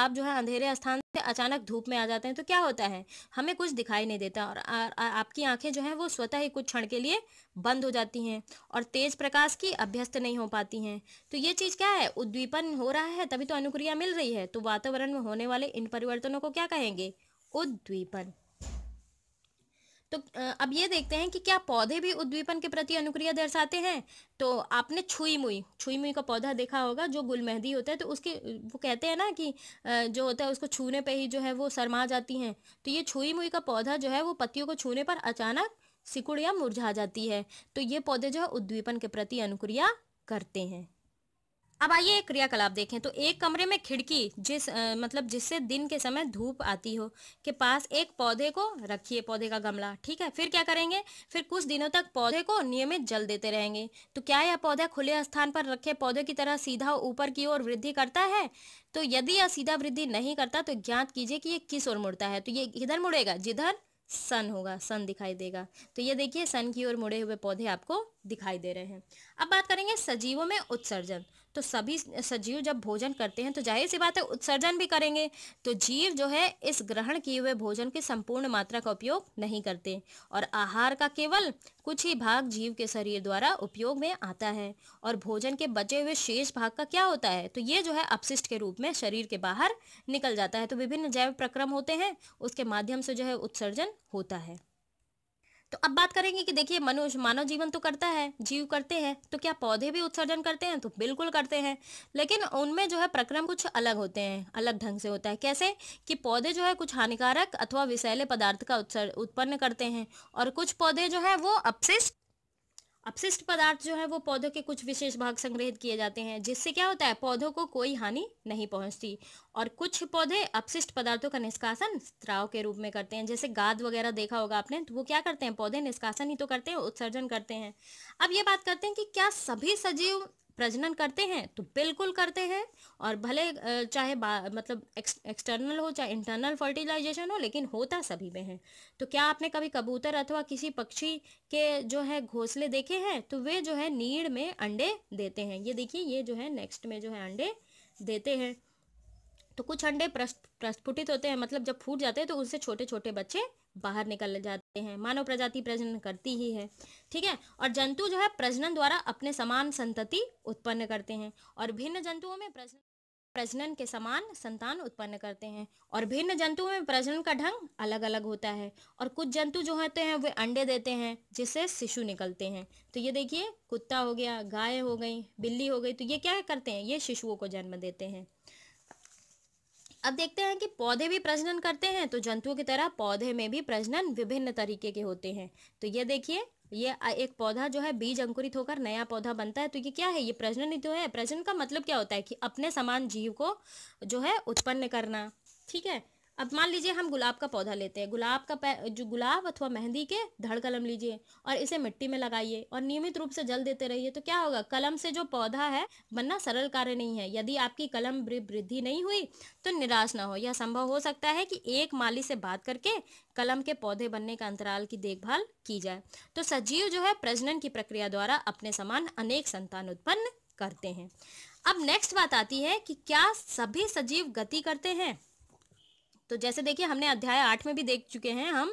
आप जो है अंधेरे स्थान से अचानक धूप में आ जाते हैं तो क्या होता है हमें कुछ दिखाई नहीं देता और आपकी आंखें जो है वो स्वतः ही कुछ क्षण के लिए बंद हो जाती हैं और तेज प्रकाश की अभ्यस्त नहीं हो पाती हैं तो ये चीज़ क्या है है उद्दीपन हो रहा है तभी तो अनुक्रिया मिल रही है तो वातावरण में होने वाले इन परिवर्तनों को क्या कहेंगे उद्दीपन तो अब ये देखते हैं कि क्या पौधे भी उद्दीपन के प्रति अनुक्रिया दर्शाते हैं तो आपने छुई मुई छुई मुई का पौधा देखा होगा जो गुलमेहदी होता है तो उसके वो कहते हैं ना कि जो होता है उसको छूने पे ही जो है वो शर्मा जाती हैं तो ये छुई मुई का पौधा जो है वो पत्तियों को छूने पर अचानक सिकुड़ या मुरझा जाती है तो ये पौधे जो है उद्दीपन के प्रति अनुक्रिया करते हैं अब आइए एक क्रियाकलाप देखें तो एक कमरे में खिड़की जिस आ, मतलब जिससे दिन के समय धूप आती हो के पास एक पौधे को रखिए पौधे का गमला ठीक है फिर क्या करेंगे फिर कुछ दिनों तक पौधे को नियमित जल देते रहेंगे तो क्या यह पौधा खुले स्थान पर रखे पौधे की तरह सीधा ऊपर की ओर वृद्धि करता है तो यदि यह सीधा वृद्धि नहीं करता तो ज्ञात कीजिए कि यह किस ओर मुड़ता है तो ये इधर मुड़ेगा जिधर सन होगा सन दिखाई देगा तो ये देखिए सन की ओर मुड़े हुए पौधे आपको दिखाई दे रहे हैं अब बात करेंगे सजीवों में उत्सर्जन तो सभी सजीव जब भोजन करते हैं तो जाहिर सी बात है उत्सर्जन भी करेंगे तो जीव जो है इस ग्रहण किए हुए भोजन की संपूर्ण मात्रा का उपयोग नहीं करते और आहार का केवल कुछ ही भाग जीव के शरीर द्वारा उपयोग में आता है और भोजन के बचे हुए शेष भाग का क्या होता है तो ये जो है अपशिष्ट के रूप में शरीर के बाहर निकल जाता है तो विभिन्न जैव प्रक्रम होते हैं उसके माध्यम से जो है उत्सर्जन होता है तो अब बात करेंगे कि देखिए मनुष्य मानव जीवन तो करता है जीव करते हैं तो क्या पौधे भी उत्सर्जन करते हैं तो बिल्कुल करते हैं लेकिन उनमें जो है प्रक्रम कुछ अलग होते हैं अलग ढंग से होता है कैसे कि पौधे जो है कुछ हानिकारक अथवा विषैले पदार्थ का उत्सर्ज उत्पन्न करते हैं और कुछ पौधे जो है वो अपशिष्ट अपशिष्ट पदार्थ जो है वो पौधों के कुछ विशेष भाग संग्रहित किए जाते हैं जिससे क्या होता है पौधों को कोई हानि नहीं पहुंचती और कुछ पौधे अपशिष्ट पदार्थों का निष्कासन स्त्राव के रूप में करते हैं जैसे गाद वगैरह देखा होगा आपने तो वो क्या करते हैं पौधे निष्कासन ही तो करते हैं उत्सर्जन करते हैं अब ये बात करते हैं कि क्या सभी सजीव प्रजनन करते हैं तो बिल्कुल करते हैं और भले चाहे मतलब एक्स, एक्सटर्नल हो चाहे इंटरनल फर्टिलाइजेशन हो लेकिन होता सभी में है तो क्या आपने कभी कबूतर अथवा किसी पक्षी के जो है घोंसले देखे हैं तो वे जो है नीड में अंडे देते हैं ये देखिए ये जो है नेक्स्ट में जो है अंडे देते हैं तो कुछ अंडे प्रस्फुटित होते हैं मतलब जब फूट जाते हैं तो उससे छोटे छोटे बच्चे बाहर निकल जाते हैं मानव प्रजाति प्रजनन करती ही है ठीक है और जंतु जो है प्रजनन द्वारा अपने समान संतति उत्पन्न करते हैं और भिन्न जंतुओं में प्रजन प्रजनन के समान संतान उत्पन्न करते हैं और भिन्न जंतुओं में प्रजनन का ढंग अलग अलग होता है और कुछ जंतु जो होते हैं वे अंडे देते हैं जिससे शिशु निकलते हैं तो ये देखिए कुत्ता हो गया गाय हो गई बिल्ली हो गई तो ये क्या करते हैं ये शिशुओं को जन्म देते हैं अब देखते हैं कि पौधे भी प्रजनन करते हैं तो जंतुओं की तरह पौधे में भी प्रजनन विभिन्न तरीके के होते हैं तो ये देखिए ये एक पौधा जो है बीज अंकुरित होकर नया पौधा बनता है तो ये क्या है ये प्रजनन तो है प्रजनन का मतलब क्या होता है कि अपने समान जीव को जो है उत्पन्न करना ठीक है अब मान लीजिए हम गुलाब का पौधा लेते हैं गुलाब का जो गुलाब अथवा मेहंदी के धड़ कलम लीजिए और इसे मिट्टी में लगाइए और नियमित रूप से जल देते रहिए तो क्या होगा कलम से जो पौधा है बनना सरल कार्य नहीं है यदि आपकी कलम वृद्धि नहीं हुई तो निराश ना हो यह संभव हो सकता है कि एक माली से बात करके कलम के पौधे बनने का अंतराल की देखभाल की जाए तो सजीव जो है प्रजनन की प्रक्रिया द्वारा अपने समान अनेक संतान उत्पन्न करते हैं अब नेक्स्ट बात आती है कि क्या सभी सजीव गति करते हैं तो जैसे देखिए हमने अध्याय आठ में भी देख चुके हैं हम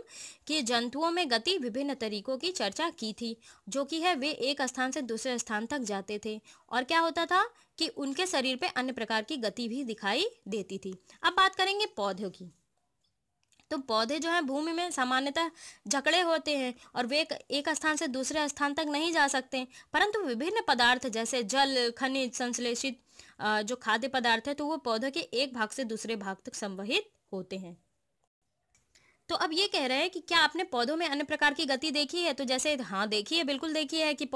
कि जंतुओं में गति विभिन्न तरीकों की चर्चा की थी जो कि है वे एक स्थान से दूसरे स्थान तक जाते थे और क्या होता था कि उनके शरीर पे अन्य प्रकार की गति भी दिखाई देती थी अब बात करेंगे पौधों की तो पौधे जो हैं भूमि में सामान्यतः जकड़े होते हैं और वे एक स्थान से दूसरे स्थान तक नहीं जा सकते परंतु विभिन्न पदार्थ जैसे जल खनिज संश्लेषित जो खाद्य पदार्थ है तो वो पौधों के एक भाग से दूसरे भाग तक संवहित होते हैं तो अब ये कह रहे हैं कि क्या आपने पौधों में अन्य प्रकार की गति देखी है तो जैसे हाँ देखी है बिल्कुल देखी है कि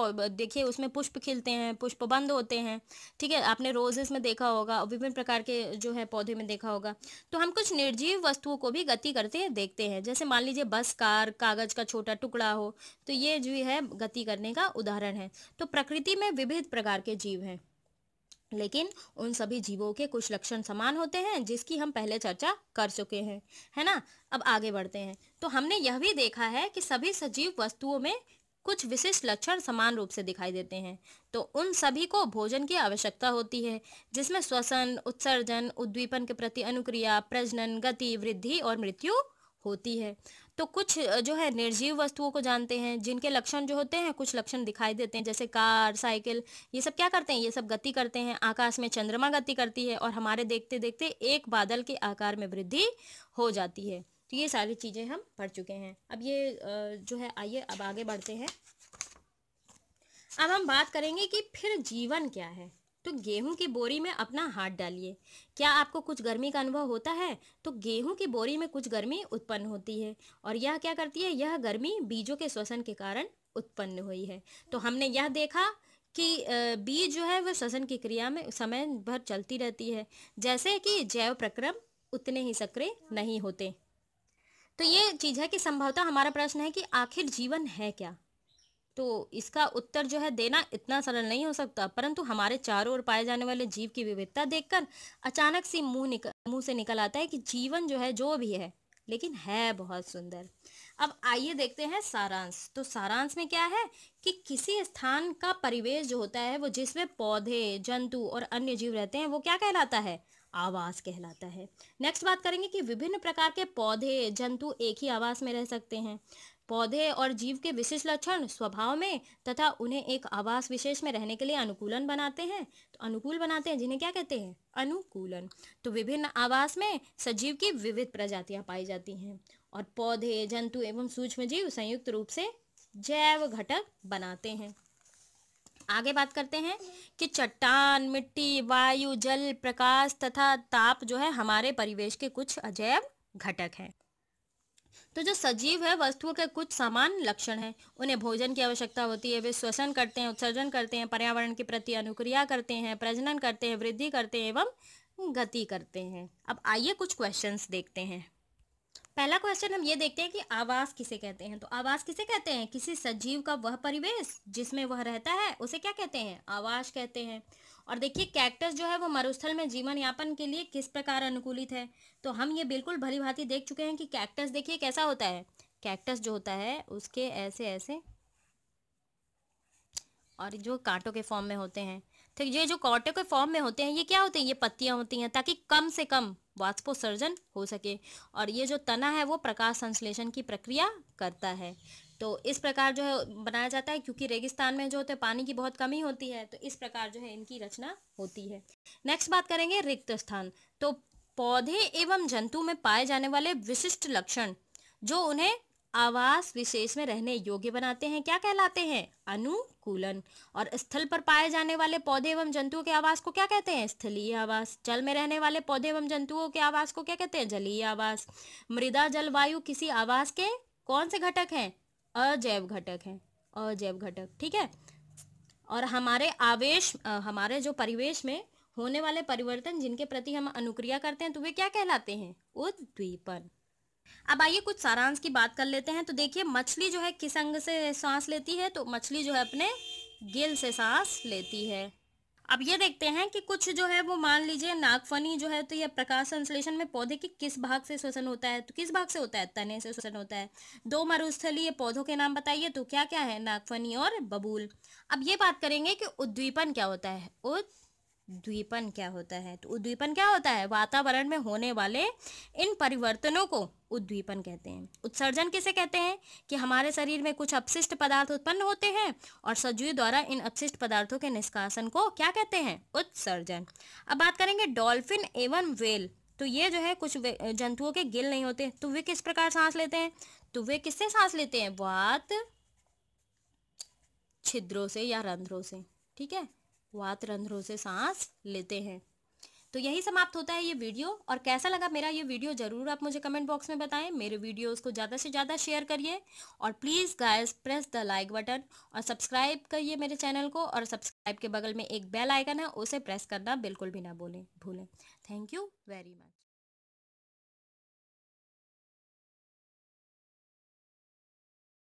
देखिए उसमें पुष्प खिलते हैं पुष्प बंद होते हैं ठीक है आपने रोजेस में देखा होगा और विभिन्न प्रकार के जो है पौधे में देखा होगा तो हम कुछ निर्जीव वस्तुओं को भी गति करते देखते हैं जैसे मान लीजिए बस कार कागज का छोटा टुकड़ा हो तो ये जो है गति करने का उदाहरण है तो प्रकृति में विभिन्न प्रकार के जीव हैं लेकिन उन सभी जीवों के कुछ लक्षण समान होते हैं जिसकी हम पहले चर्चा कर चुके हैं है ना अब आगे बढ़ते हैं तो हमने यह भी देखा है कि सभी सजीव वस्तुओं में कुछ विशिष्ट लक्षण समान रूप से दिखाई देते हैं तो उन सभी को भोजन की आवश्यकता होती है जिसमें श्वसन उत्सर्जन उद्दीपन के प्रति अनुक्रिया प्रजनन गति वृद्धि और मृत्यु होती है तो कुछ जो है निर्जीव वस्तुओं को जानते हैं जिनके लक्षण जो होते हैं कुछ लक्षण दिखाई देते हैं जैसे कार साइकिल ये सब क्या करते हैं ये सब गति करते हैं आकाश में चंद्रमा गति करती है और हमारे देखते देखते एक बादल के आकार में वृद्धि हो जाती है तो ये सारी चीज़ें हम पढ़ चुके हैं अब ये जो है आइए अब आगे बढ़ते हैं अब हम बात करेंगे कि फिर जीवन क्या है तो गेहूं की बोरी में अपना हाथ डालिए क्या आपको कुछ गर्मी का अनुभव होता है तो गेहूं की बोरी में कुछ गर्मी उत्पन्न होती है और यह क्या करती है यह गर्मी बीजों के श्वसन के कारण उत्पन्न हुई है तो हमने यह देखा कि बीज जो है वह श्वसन की क्रिया में समय भर चलती रहती है जैसे कि जैव प्रक्रम उतने ही सक्रिय नहीं होते तो ये चीज़ है कि संभवतः हमारा प्रश्न है कि आखिर जीवन है क्या तो इसका उत्तर जो है देना इतना सरल नहीं हो सकता परंतु हमारे चारों ओर पाए जाने वाले जीव की विविधता देखकर अचानक सी मुंह निकल मुंह से निकल आता है कि जीवन जो है जो भी है लेकिन है बहुत सुंदर अब आइए देखते हैं सारांश तो सारांश में क्या है कि किसी स्थान का परिवेश जो होता है वो जिसमें पौधे जंतु और अन्य जीव रहते हैं वो क्या कहलाता है आवास कहलाता है नेक्स्ट बात करेंगे कि विभिन्न प्रकार के पौधे जंतु एक ही आवास में रह सकते हैं पौधे और जीव के विशिष्ट लक्षण स्वभाव में तथा उन्हें एक आवास विशेष में रहने के लिए अनुकूलन बनाते हैं तो अनुकूल बनाते हैं जिन्हें क्या कहते हैं अनुकूलन तो विभिन्न आवास में सजीव की विविध प्रजातियां पाई जाती हैं और पौधे जंतु एवं सूक्ष्म जीव संयुक्त रूप से जैव घटक बनाते हैं आगे बात करते हैं कि चट्टान मिट्टी वायु जल प्रकाश तथा ताप जो है हमारे परिवेश के कुछ अजैब घटक हैं तो जो सजीव है वस्तुओं के कुछ समान लक्षण हैं उन्हें भोजन की आवश्यकता होती है वे श्वसन करते हैं उत्सर्जन करते हैं पर्यावरण के प्रति अनुक्रिया करते हैं प्रजनन करते हैं वृद्धि करते हैं एवं गति करते हैं अब आइए कुछ क्वेश्चंस देखते हैं पहला क्वेश्चन हम ये देखते हैं कि आवास किसे कहते हैं तो आवास किसे कहते हैं किसी सजीव का वह परिवेश जिसमें वह रहता है उसे क्या कहते हैं आवास कहते हैं और देखिए कैक्टस जो है वो मरुस्थल में जीवन यापन के लिए किस प्रकार अनुकूलित है तो हम ये बिल्कुल भली भांति देख चुके हैं कि कैक्टस देखिए कैसा होता है कैक्टस जो होता है उसके ऐसे ऐसे और जो कांटों के फॉर्म में होते हैं तो ये जो कॉटे के फॉर्म में होते हैं ये क्या होते हैं ये पत्तियाँ होती हैं ताकि कम से कम वाष्पोसर्जन हो सके और ये जो तना है वो प्रकाश संश्लेषण की प्रक्रिया करता है तो इस प्रकार जो है बनाया जाता है क्योंकि रेगिस्तान में जो होते हैं पानी की बहुत कमी होती है तो इस प्रकार जो है इनकी रचना होती है नेक्स्ट बात करेंगे रिक्त स्थान तो पौधे एवं जंतु में पाए जाने वाले विशिष्ट लक्षण जो उन्हें आवास विशेष में रहने योग्य बनाते हैं क्या कहलाते हैं अनुकूलन और स्थल पर पाए जाने वाले पौधे एवं जंतुओं के आवास को क्या कहते हैं स्थलीय आवास जल में रहने वाले पौधे एवं जंतुओं के आवास को क्या कहते हैं जलीय आवास मृदा जलवायु किसी आवास के कौन से घटक हैं अजैव घटक हैं अजैव घटक ठीक है और हमारे आवेश हमारे जो परिवेश में होने वाले परिवर्तन जिनके प्रति हम अनुक्रिया करते हैं तो वे क्या कहलाते हैं उद्दीपन अब आइए कुछ सारांश की बात कर लेते हैं तो देखिए मछली जो है किस अंग से सांस लेती है तो मछली जो है अपने गिल से सांस लेती है अब ये देखते हैं कि कुछ जो है वो मान लीजिए नागफनी जो है तो यह प्रकाश संश्लेषण में पौधे के किस भाग से श्वसन होता है तो किस भाग से होता है तने से श्वसन होता है दो मरुस्थली पौधों के नाम बताइए तो क्या क्या है नागफनी और बबूल अब ये बात करेंगे कि उद्वीपन क्या होता है उद द्वीपन क्या होता है तो उद्दीपन क्या होता है वातावरण में होने वाले इन परिवर्तनों को उद्दीपन कहते हैं उत्सर्जन किसे कहते हैं कि हमारे शरीर में कुछ अपशिष्ट पदार्थ उत्पन्न होते हैं और सजीव द्वारा इन अपशिष्ट पदार्थों के निष्कासन को क्या कहते हैं उत्सर्जन अब बात करेंगे डॉल्फिन एवं वेल तो ये जो है कुछ जंतुओं के गिल नहीं होते तो वे किस प्रकार सांस लेते हैं तो वे किससे सांस लेते हैं वात छिद्रों से या रंध्रों से ठीक है वात रंध्रों से सांस लेते हैं तो यही समाप्त होता है ये वीडियो और कैसा लगा मेरा ये वीडियो ज़रूर आप मुझे कमेंट बॉक्स में बताएं मेरे वीडियोस को ज़्यादा से ज़्यादा शेयर करिए और please guys press the like button और सब्सक्राइब करिए मेरे चैनल को और सब्सक्राइब के बगल में एक बेल आइकन है उसे प्रेस करना बिल्कुल भी ना बोलें भूलें थैंक यू वेरी मच